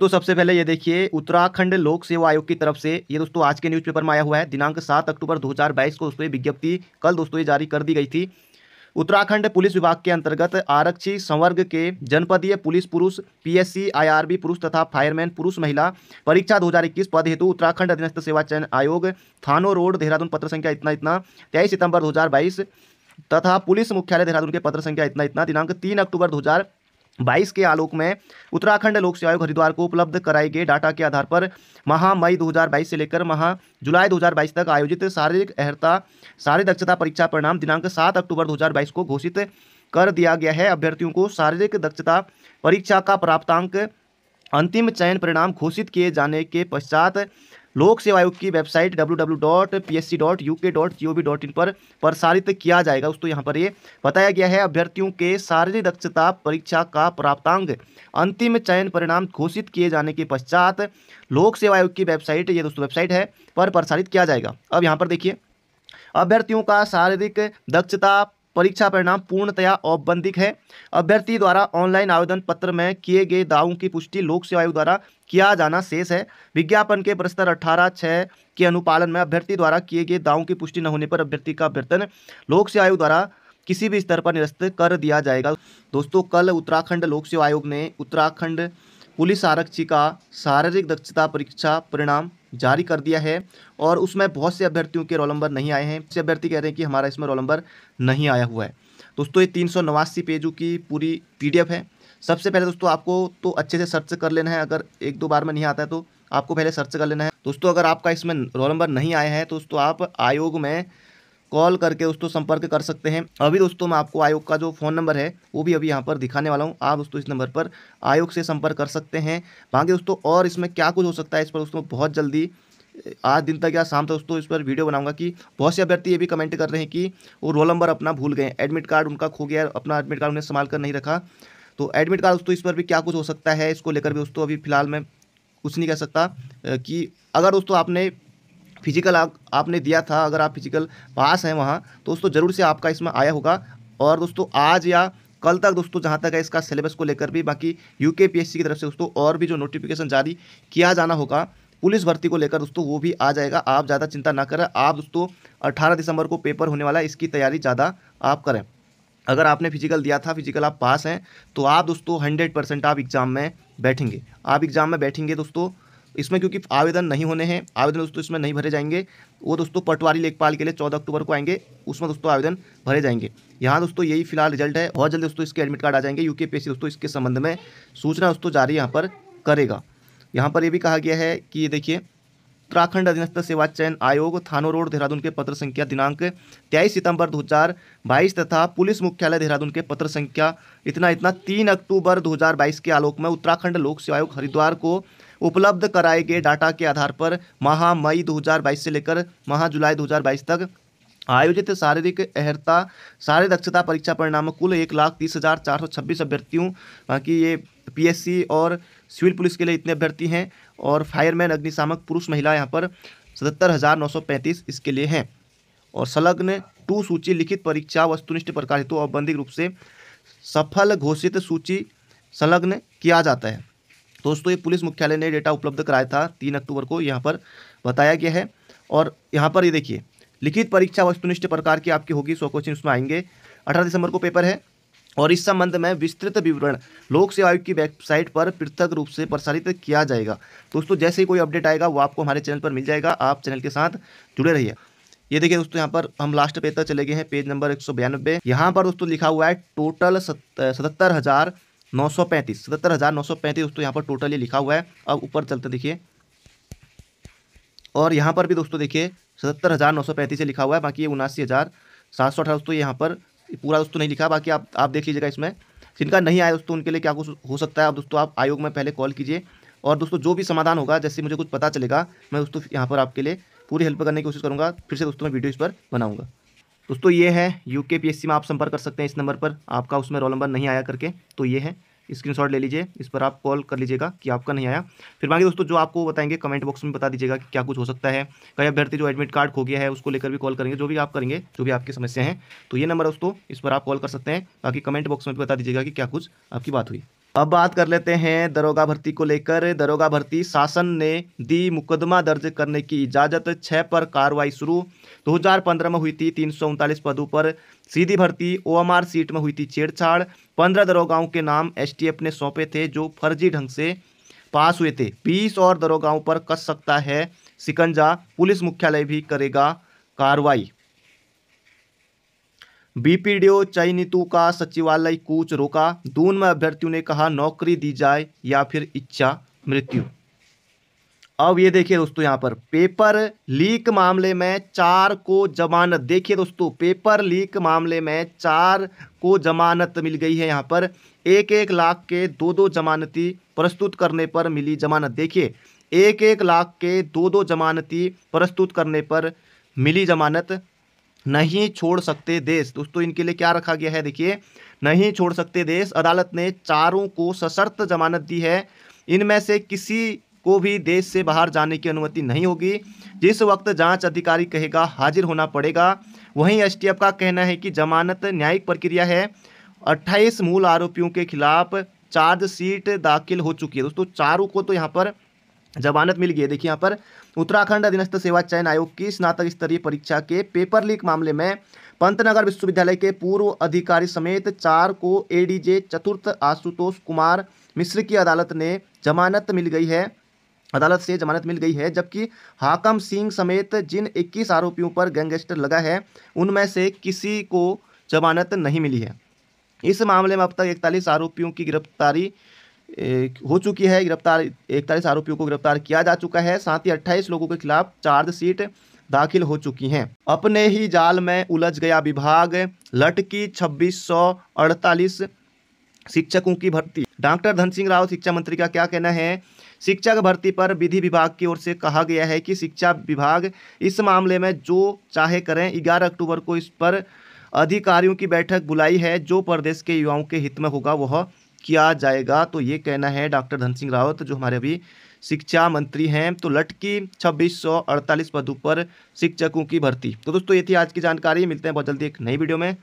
तो सबसे पहले ये देखिए उत्तराखंड लोक सेवा आयोग की तरफ से ये दोस्तों आज के न्यूज़पेपर में आया हुआ है दिनांक सात अक्टूबर 2022 को दोस्तों ये विज्ञप्ति कल दोस्तों ये जारी कर दी गई थी उत्तराखंड पुलिस विभाग के अंतर्गत आरक्षी संवर्ग के जनपदीय पुलिस पुरुष पीएससी आईआरबी पुरुष तथा फायरमैन पुरुष महिला परीक्षा 2021 पद हेतु उत्तराखंड अधीनस्थ सेवा चयन आयोग थानो रोड देहरादून पत्र संख्या इतना इतना तेईस सितंबर 2022 तथा पुलिस मुख्यालय देहरादून के पत्र संख्या इतना इतना दिनांक तीन अक्टूबर दो बाईस के आलोक में उत्तराखंड लोक सेवा आयोग हरिद्वार को उपलब्ध कराए गए डाटा के आधार पर महा मई 2022 से लेकर महा जुलाई 2022 तक आयोजित शारीरिक अहर्ता शारीरिक दक्षता परीक्षा परिणाम दिनांक 7 अक्टूबर 2022 को घोषित कर दिया गया है अभ्यर्थियों को शारीरिक दक्षता परीक्षा का प्राप्तांक अंतिम चयन परिणाम घोषित किए जाने के पश्चात लोक सेवा आयोग की वेबसाइट www.psc.uk.gov.in पर प्रसारित किया जाएगा उसको यहाँ पर ये बताया गया है अभ्यर्थियों के शारीरिक दक्षता परीक्षा का प्राप्तांक अंतिम चयन परिणाम घोषित किए जाने के पश्चात लोक सेवा आयोग की वेबसाइट ये दोस्तों वेबसाइट है पर प्रसारित किया जाएगा अब यहाँ पर देखिए अभ्यर्थियों का शारीरिक दक्षता परीक्षा परिणाम पूर्णतया औपबंधिक है अभ्यर्थी द्वारा ऑनलाइन आवेदन पत्र में किए गए दावों की पुष्टि लोक सेवा आयोग द्वारा किया जाना शेष है विज्ञापन के प्रस्तर अठारह छः के अनुपालन में अभ्यर्थी द्वारा किए गए दावों की पुष्टि न होने पर अभ्यर्थी का अभ्यर्थन लोक सेवा आयोग द्वारा किसी भी स्तर पर निरस्त कर दिया जाएगा दोस्तों कल उत्तराखंड लोक सेवा आयोग ने उत्तराखंड पुलिस आरक्षी का शारीरिक दक्षता परीक्षा परिणाम जारी कर दिया है और उसमें बहुत से अभ्यर्थियों के रोल नंबर नहीं आए हैं से अभ्यर्थी कह रहे हैं कि हमारा इसमें रोल नंबर नहीं आया हुआ है दोस्तों ये तीन सौ नवासी पेजों की पूरी पीडीएफ है सबसे पहले दोस्तों आपको तो अच्छे से सर्च कर लेना है अगर एक दो बार में नहीं आता है तो आपको पहले सर्च कर लेना है दोस्तों अगर आपका इसमें रोल नंबर नहीं आया है तो दोस्तों आप आयोग में कॉल करके दोस्तों संपर्क कर सकते हैं अभी दोस्तों मैं आपको आयोग का जो फ़ोन नंबर है वो भी अभी यहाँ पर दिखाने वाला हूँ आप दोस्तों इस नंबर पर आयोग से संपर्क कर सकते हैं बाकी दोस्तों और इसमें क्या कुछ हो सकता है इस पर दोस्तों बहुत जल्दी आज दिन तक या शाम तक दोस्तों इस पर वीडियो बनाऊंगा कि बहुत से अभ्यर्थी ये भी कमेंट कर रहे हैं कि वो रोल नंबर अपना भूल गए एडमिट कार्ड उनका खो गया अपना एडमिट कार्ड उन्हें संभाल कर नहीं रखा तो एडमिट कार्ड दोस्तों इस पर भी क्या कुछ हो सकता है इसको लेकर भी दोस्तों अभी फिलहाल मैं कुछ नहीं कह सकता कि अगर दोस्तों आपने फिजिकल आप, आपने दिया था अगर आप फिजिकल पास हैं वहाँ तो दोस्तों ज़रूर से आपका इसमें आया होगा और दोस्तों आज या कल तक दोस्तों जहाँ तक है इसका सिलेबस को लेकर भी बाकी यू के की तरफ से दोस्तों और भी जो नोटिफिकेशन जारी किया जाना होगा पुलिस भर्ती को लेकर दोस्तों वो भी आ जाएगा आप ज़्यादा चिंता ना करें आप दोस्तों 18 दिसंबर को पेपर होने वाला है इसकी तैयारी ज़्यादा आप करें अगर आपने फिजिकल दिया था फिजिकल आप पास हैं तो आप दोस्तों हंड्रेड परसेंट आप एग्ज़ाम में बैठेंगे आप एग्ज़ाम में बैठेंगे दोस्तों इसमें क्योंकि आवेदन नहीं होने हैं आवेदन दोस्तों इसमें नहीं भरे जाएंगे वो दोस्तों पटवारी लेखपाल के लिए चौदह अक्टूबर को आएंगे उसमें दोस्तों आवेदन भरे जाएंगे यहाँ दोस्तों यही फिलहाल रिजल्ट है बहुत जल्द दोस्तों इसके एडमिट कार्ड आ जाएंगे यूके पी दोस्तों इसके संबंध में सूचना दोस्तों जारी यहाँ पर करेगा यहाँ पर ये भी कहा गया है कि ये देखिए उत्तराखंड अधीनस्थ सेवा चयन आयोग थानो रोड देहरादून के पत्र संख्या दिनांक तेईस सितंबर 2022 तथा पुलिस मुख्यालय देहरादून के पत्र संख्या इतना इतना तीन अक्टूबर 2022 के आलोक में उत्तराखंड लोक सेवा आयोग हरिद्वार को उपलब्ध कराए गए डाटा के आधार पर माह मई 2022 से लेकर माह जुलाई 2022 तक आयोजित शारीरिक अहर्ता शारीरिक दक्षता परीक्षा परिणाम कुल एक लाख तीस हज़ार चार सौ छब्बीस अभ्यर्थियों बाकी ये पीएससी और सिविल पुलिस के लिए इतने अभ्यर्थी हैं और फायरमैन अग्निशामक पुरुष महिला यहाँ पर सतहत्तर हज़ार नौ सौ पैंतीस इसके लिए हैं और संलग्न टू सूची लिखित परीक्षा वस्तुनिष्ठ प्रकार हेतु औपबंधिक रूप से सफल घोषित सूची संलग्न किया जाता है दोस्तों ये पुलिस मुख्यालय ने डेटा उपलब्ध कराया था तीन अक्टूबर को यहाँ पर बताया गया है और यहाँ पर ये देखिए लिखित परीक्षा वस्तुनिष्ठ प्रकार की आपकी होगी सौ क्वेश्चन उसमें आएंगे अठारह दिसंबर को पेपर है और इस संबंध में विस्तृत विवरण लोक सेवा आयोग की वेबसाइट पर पृथक रूप से प्रसारित किया जाएगा दोस्तों जैसे ही कोई अपडेट आएगा वो आपको हमारे चैनल पर मिल जाएगा आप चैनल के साथ जुड़े रहिए ये देखिए दोस्तों यहाँ पर हम लास्ट पेज तक चले गए हैं पेज नंबर एक सौ बयानबे यहाँ पर दोस्तों लिखा हुआ है टोटल सत, सतहत्तर हज़ार नौ सौ पैंतीस हज़ार नौ सौ पैंतीस दोस्तों यहाँ पर टोटल ये लिखा हुआ है अब ऊपर चलते देखिए और यहाँ पर भी दोस्तों देखिए सतहत्तर हज़ार नौ सौ पैंतीस लिखा हुआ है बाकी ये उनासी हज़ार सात सौ अठारह दोस्तों यहाँ पर पूरा दोस्तों नहीं लिखा बाकी आप आप देख लीजिएगा इसमें जिनका नहीं आया दोस्तों उनके लिए क्या कुछ हो सकता है आप दोस्तों आप आयोग में पहले कॉल कीजिए और दोस्तों जो भी समाधान होगा जैसे मुझे कुछ पता चलेगा मैं दोस्तों यहाँ पर आपके लिए पूरी हेल्प करने की कोशिश करूँगा फिर से दोस्तों मैं वीडियो इस पर बनाऊँगा दोस्तों ये है यूके पीएससी में आप संपर्क कर सकते हैं इस नंबर पर आपका उसमें रोल नंबर नहीं आया करके तो ये है स्क्रीनशॉट ले लीजिए इस पर आप कॉल कर लीजिएगा कि आपका नहीं आया फिर बाकी दोस्तों जो आपको बताएंगे कमेंट बॉक्स में बता दीजिएगा कि क्या कुछ हो सकता है कई अभ्यर्थी जो एडमिट कार्ड खो गया है उसको लेकर भी कॉल करेंगे जो भी आप करेंगे जो भी आपकी समस्या है तो ये नंबर दोस्तों इस पर आप कॉल कर सकते हैं बाकी कमेंट बॉक्स में भी बता दीजिएगा कि क्या कुछ आपकी बात हुई अब बात कर लेते हैं दरोगा भर्ती को लेकर दरोगा भर्ती शासन ने दी मुकदमा दर्ज करने की इजाज़त छः पर कार्रवाई शुरू 2015 में हुई थी तीन पदों पर सीधी भर्ती ओएमआर सीट में हुई थी छेड़छाड़ पंद्रह दरोगाओं के नाम एसटीएफ ने सौंपे थे जो फर्जी ढंग से पास हुए थे बीस और दरोगाओं पर कस सकता है सिकंजा पुलिस मुख्यालय भी करेगा कार्रवाई बीपीडीओ चयनितु का सचिवालय कूच रोका दून में अभ्यर्थियों ने कहा नौकरी दी जाए या फिर इच्छा मृत्यु अब ये देखिए दोस्तों यहाँ पर पेपर लीक मामले में चार को जमानत देखिए दोस्तों पेपर लीक मामले में चार को जमानत मिल गई है यहाँ पर एक एक लाख के दो दो जमानती प्रस्तुत करने पर मिली जमानत देखिए एक एक लाख के दो दो जमानती प्रस्तुत करने पर मिली जमानत नहीं छोड़ सकते देश दोस्तों इनके लिए क्या रखा गया है देखिए नहीं छोड़ सकते देश अदालत ने चारों को सशर्त जमानत दी है इनमें से किसी को भी देश से बाहर जाने की अनुमति नहीं होगी जिस वक्त जांच अधिकारी कहेगा हाजिर होना पड़ेगा वहीं एस का कहना है कि जमानत न्यायिक प्रक्रिया है 28 मूल आरोपियों के खिलाफ चार्जशीट दाखिल हो चुकी है दोस्तों चारों को तो यहाँ पर जमानत मिल गई है देखिए यहाँ पर उत्तराखंड अधीनस्थ सेवा चयन आयोग की स्नातक स्तरीय परीक्षा के पेपर लीक मामले में पंतनगर विश्वविद्यालय के पूर्व अधिकारी समेत चार को एडीजे चतुर्थ आशुतोष कुमार मिश्र की अदालत ने जमानत मिल गई है अदालत से जमानत मिल गई है जबकि हाकम सिंह समेत जिन 21 आरोपियों पर गैंगस्टर लगा है उनमें से किसी को जमानत नहीं मिली है इस मामले में अब तक इकतालीस आरोपियों की गिरफ्तारी हो चुकी है गिरफ्तार इकतालीस आरोपियों को गिरफ्तार किया जा चुका है साथ ही अट्ठाईस लोगों के खिलाफ चार्जशीट दाखिल हो चुकी हैं अपने ही जाल में उलझ गया विभाग लटकी छब्बीस शिक्षकों की भर्ती डॉक्टर धन सिंह राव शिक्षा मंत्री का क्या कहना है शिक्षक भर्ती पर विधि विभाग की ओर से कहा गया है कि शिक्षा विभाग इस मामले में जो चाहे करें ग्यारह अक्टूबर को इस पर अधिकारियों की बैठक बुलाई है जो प्रदेश के युवाओं के हित में होगा वह किया जाएगा तो ये कहना है डॉक्टर धन सिंह रावत जो हमारे अभी शिक्षा मंत्री हैं तो लटकी अड़तालीस पदों पर शिक्षकों की भर्ती तो दोस्तों ये थी आज की जानकारी मिलते हैं बहुत जल्दी एक नई वीडियो में